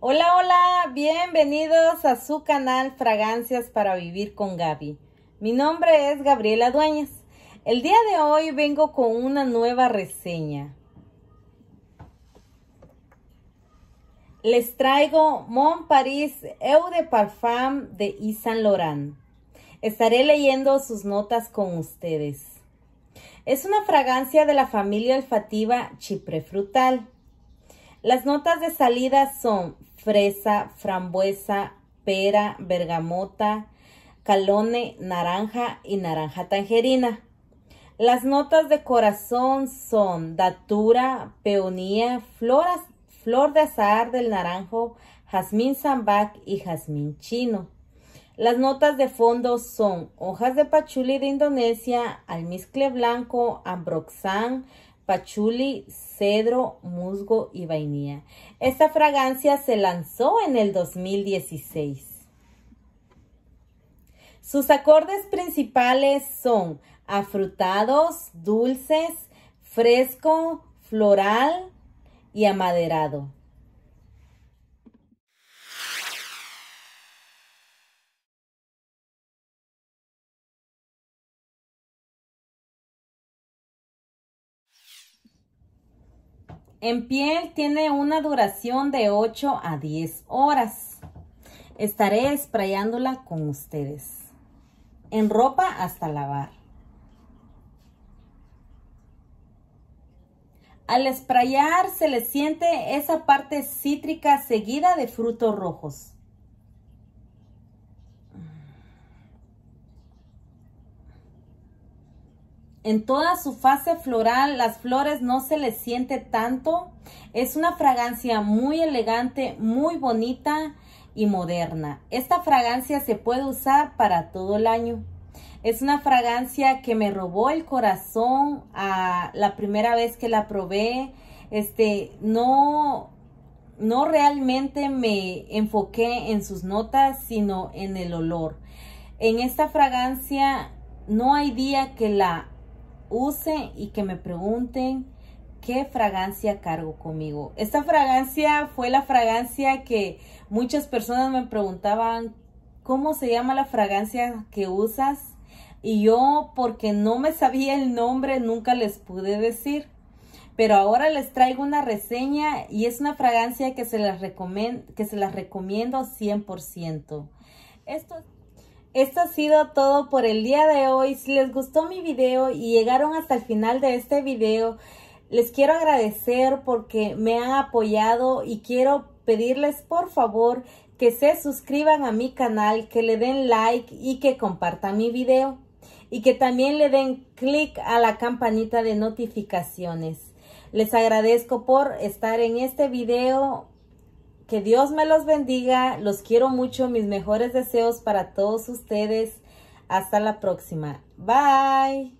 Hola, hola, bienvenidos a su canal Fragancias para Vivir con Gaby. Mi nombre es Gabriela Dueñas. El día de hoy vengo con una nueva reseña. Les traigo Mon Paris Eau de Parfum de Yves Saint Laurent. Estaré leyendo sus notas con ustedes. Es una fragancia de la familia olfativa chipre frutal. Las notas de salida son fresa, frambuesa, pera, bergamota, calone, naranja y naranja tangerina. Las notas de corazón son datura, peonía, flor de azahar del naranjo, jazmín sambac y jazmín chino. Las notas de fondo son hojas de pachuli de Indonesia, almizcle blanco, ambroxán, pachuli, cedro, musgo y vainilla. Esta fragancia se lanzó en el 2016. Sus acordes principales son afrutados, dulces, fresco, floral y amaderado. En piel tiene una duración de 8 a 10 horas. Estaré sprayándola con ustedes. En ropa hasta lavar. Al sprayar se le siente esa parte cítrica seguida de frutos rojos. En toda su fase floral, las flores no se les siente tanto. Es una fragancia muy elegante, muy bonita y moderna. Esta fragancia se puede usar para todo el año. Es una fragancia que me robó el corazón a la primera vez que la probé. Este, no, no realmente me enfoqué en sus notas, sino en el olor. En esta fragancia no hay día que la use y que me pregunten qué fragancia cargo conmigo. Esta fragancia fue la fragancia que muchas personas me preguntaban, ¿cómo se llama la fragancia que usas? Y yo, porque no me sabía el nombre, nunca les pude decir. Pero ahora les traigo una reseña y es una fragancia que se las, recomiendo, que se las recomiendo 100%. Esto esto ha sido todo por el día de hoy. Si les gustó mi video y llegaron hasta el final de este video, les quiero agradecer porque me han apoyado y quiero pedirles por favor que se suscriban a mi canal, que le den like y que compartan mi video y que también le den click a la campanita de notificaciones. Les agradezco por estar en este video. Que Dios me los bendiga. Los quiero mucho. Mis mejores deseos para todos ustedes. Hasta la próxima. Bye.